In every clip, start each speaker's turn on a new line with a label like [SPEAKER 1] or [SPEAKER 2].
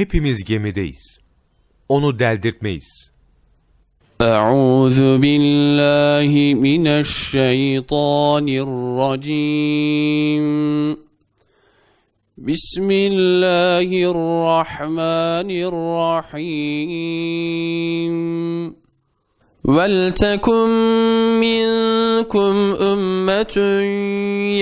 [SPEAKER 1] hepimiz gemideyiz. Onu deldirtmeyiz. Euzu billahi
[SPEAKER 2] mineşşeytanirracim. Bismillahirrahmanirrahim. ولتكن منكم أمة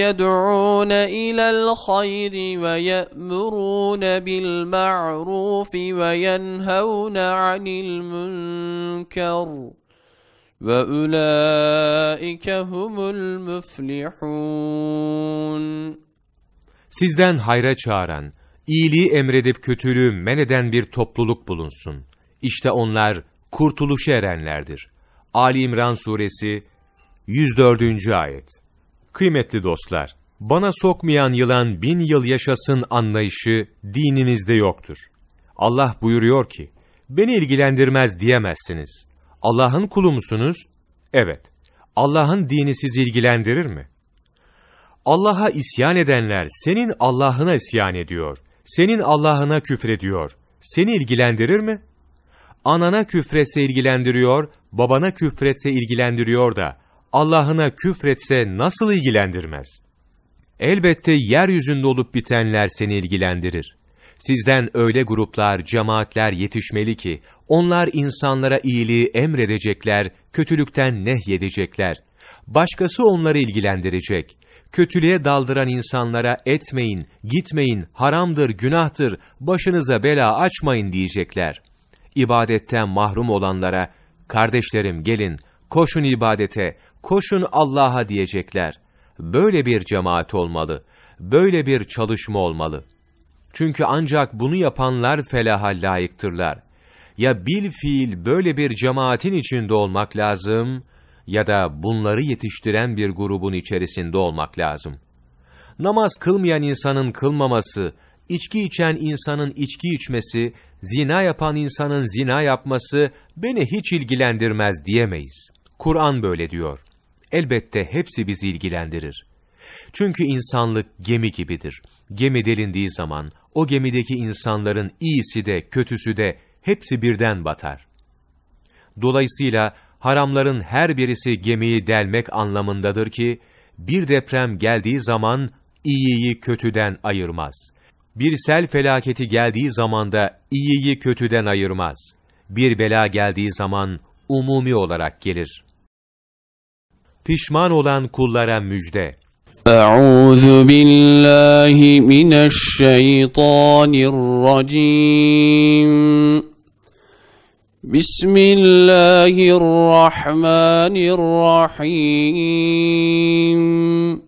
[SPEAKER 2] يدعون إلى الخير ويأمرون بالمعروف وينهون عن المنكر
[SPEAKER 1] وَاُولَٰئِكَ
[SPEAKER 2] هُمُ الْمُفْلِحُونَ
[SPEAKER 1] Sizden hayra çağıran, iyiliği emredip kötülüğü men eden bir topluluk bulunsun. İşte onlar kurtuluşa erenlerdir. Ali İmran Suresi 104. Ayet Kıymetli dostlar, bana sokmayan yılan bin yıl yaşasın anlayışı dininizde yoktur. Allah buyuruyor ki, beni ilgilendirmez diyemezsiniz. Allah'ın kulu musunuz? Evet. Allah'ın dini sizi ilgilendirir mi? Allah'a isyan edenler senin Allah'ına isyan ediyor. Senin Allah'ına küfrediyor. Seni ilgilendirir mi? Anana küfretse ilgilendiriyor, babana küfretse ilgilendiriyor da, Allah'ına küfretse nasıl ilgilendirmez? Elbette yeryüzünde olup bitenler seni ilgilendirir. Sizden öyle gruplar, cemaatler yetişmeli ki, onlar insanlara iyiliği emredecekler, kötülükten nehyedecekler. Başkası onları ilgilendirecek. Kötülüğe daldıran insanlara etmeyin, gitmeyin, haramdır, günahtır, başınıza bela açmayın diyecekler. İbadetten mahrum olanlara, kardeşlerim gelin, koşun ibadete, koşun Allah'a diyecekler. Böyle bir cemaat olmalı, böyle bir çalışma olmalı. Çünkü ancak bunu yapanlar felaha layıktırlar. Ya bil fiil böyle bir cemaatin içinde olmak lazım ya da bunları yetiştiren bir grubun içerisinde olmak lazım. Namaz kılmayan insanın kılmaması, İçki içen insanın içki içmesi, zina yapan insanın zina yapması beni hiç ilgilendirmez diyemeyiz. Kur'an böyle diyor. Elbette hepsi bizi ilgilendirir. Çünkü insanlık gemi gibidir. Gemi delindiği zaman o gemideki insanların iyisi de kötüsü de hepsi birden batar. Dolayısıyla haramların her birisi gemiyi delmek anlamındadır ki, bir deprem geldiği zaman iyiyi kötüden ayırmaz. Bir sel felaketi geldiği zaman da iyiyi kötüden ayırmaz. Bir bela geldiği zaman umumi olarak gelir. Pişman olan kullara müjde.
[SPEAKER 2] Euzu billahi mineşşeytanirracim. Bismillahirrahmanirrahim.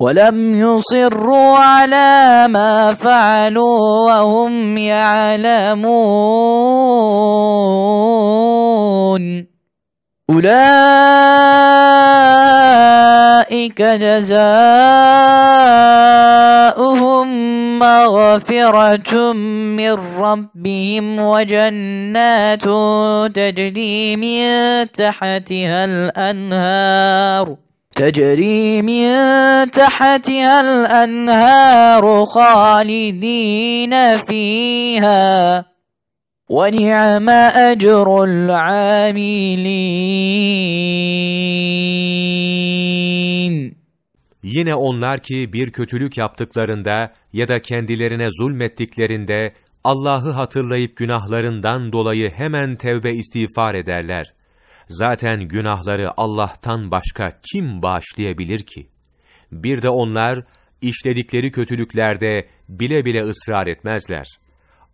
[SPEAKER 3] ولم يصروا على ما فعلوا وهم يعلمون أولئك جزاؤهم مغفرة من ربهم وجنات تجري من تحتها الأنهار تجري من تحتها الأنهار خالدين فيها ونعم أجر العاملين
[SPEAKER 1] Yine onlar ki bir kötülük yaptıklarında ya da kendilerine zulmettiklerinde Allah'ı hatırlayıp günahlarından dolayı hemen tevbe istiğfar ederler. Zaten günahları Allah'tan başka kim bağışlayabilir ki? Bir de onlar işledikleri kötülüklerde bile bile ısrar etmezler.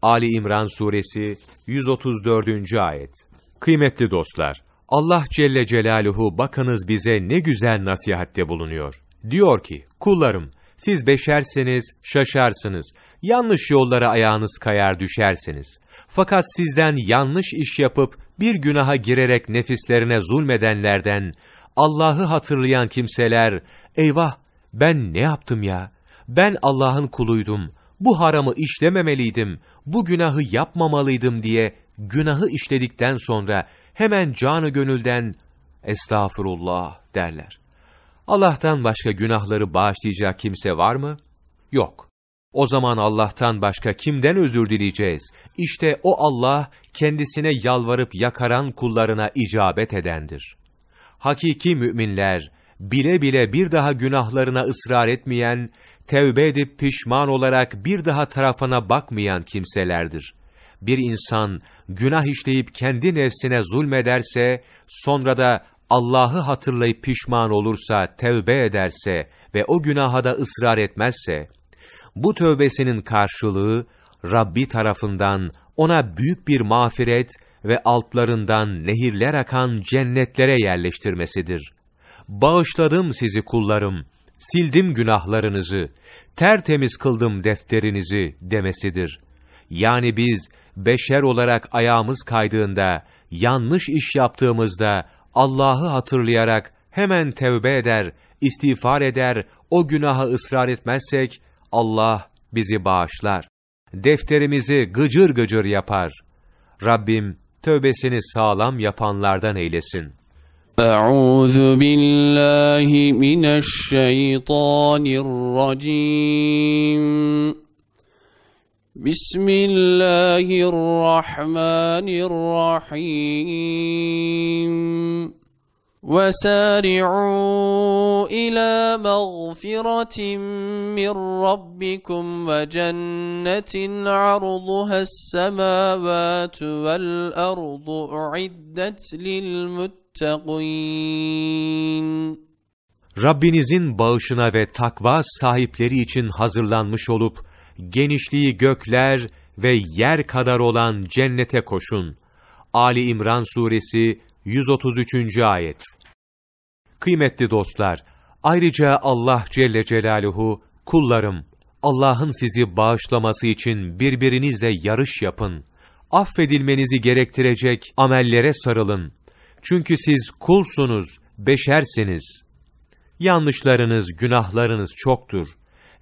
[SPEAKER 1] Ali İmran Suresi 134. Ayet Kıymetli dostlar, Allah Celle Celaluhu bakınız bize ne güzel nasihatte bulunuyor. Diyor ki, kullarım siz beşerseniz şaşarsınız, yanlış yollara ayağınız kayar düşersiniz. Fakat sizden yanlış iş yapıp bir günaha girerek nefislerine zulmedenlerden, Allah'ı hatırlayan kimseler, eyvah ben ne yaptım ya, ben Allah'ın kuluydum, bu haramı işlememeliydim, bu günahı yapmamalıydım diye günahı işledikten sonra hemen canı gönülden estağfurullah derler. Allah'tan başka günahları bağışlayacak kimse var mı? Yok. O zaman Allah'tan başka kimden özür dileyeceğiz? İşte o Allah kendisine yalvarıp yakaran kullarına icabet edendir. Hakiki müminler bile bile bir daha günahlarına ısrar etmeyen, tevbe edip pişman olarak bir daha tarafına bakmayan kimselerdir. Bir insan günah işleyip kendi nefsine zulmederse, sonra da Allah'ı hatırlayıp pişman olursa, tevbe ederse ve o günaha da ısrar etmezse, bu tövbesinin karşılığı Rabbi tarafından ona büyük bir mağfiret ve altlarından nehirler akan cennetlere yerleştirmesidir. Bağışladım sizi kullarım, sildim günahlarınızı, tertemiz kıldım defterinizi demesidir. Yani biz beşer olarak ayağımız kaydığında, yanlış iş yaptığımızda Allah'ı hatırlayarak hemen tevbe eder, istiğfar eder, o günaha ısrar etmezsek Allah bizi bağışlar defterimizi gıcır gıcır yapar. Rabbim tövbesini sağlam yapanlardan eylesin. أعوذ بالله من الشيطان الرجيم
[SPEAKER 2] بسم الله الرحمن الرحيم وسارعوا إلى مغفرة من ربكم وجنة عرضها السماوات والأرض أعدت للمتقين
[SPEAKER 1] Rabbinizin bağışına ve takva sahipleri için hazırlanmış olup, genişliği gökler ve yer kadar olan cennete koşun. Ali İmran Suresi 133. Ayet Kıymetli dostlar, ayrıca Allah Celle Celaluhu, kullarım, Allah'ın sizi bağışlaması için birbirinizle yarış yapın. Affedilmenizi gerektirecek amellere sarılın. Çünkü siz kulsunuz, beşersiniz. Yanlışlarınız, günahlarınız çoktur.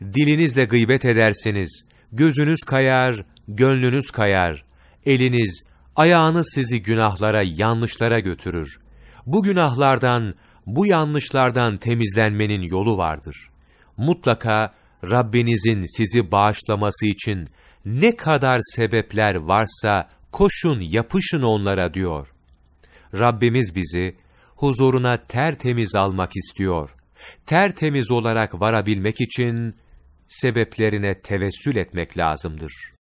[SPEAKER 1] Dilinizle gıybet edersiniz. Gözünüz kayar, gönlünüz kayar. Eliniz, ayağını sizi günahlara, yanlışlara götürür. Bu günahlardan, bu yanlışlardan temizlenmenin yolu vardır. Mutlaka Rabbinizin sizi bağışlaması için ne kadar sebepler varsa koşun yapışın onlara diyor. Rabbimiz bizi huzuruna tertemiz almak istiyor. Tertemiz olarak varabilmek için sebeplerine tevessül etmek lazımdır.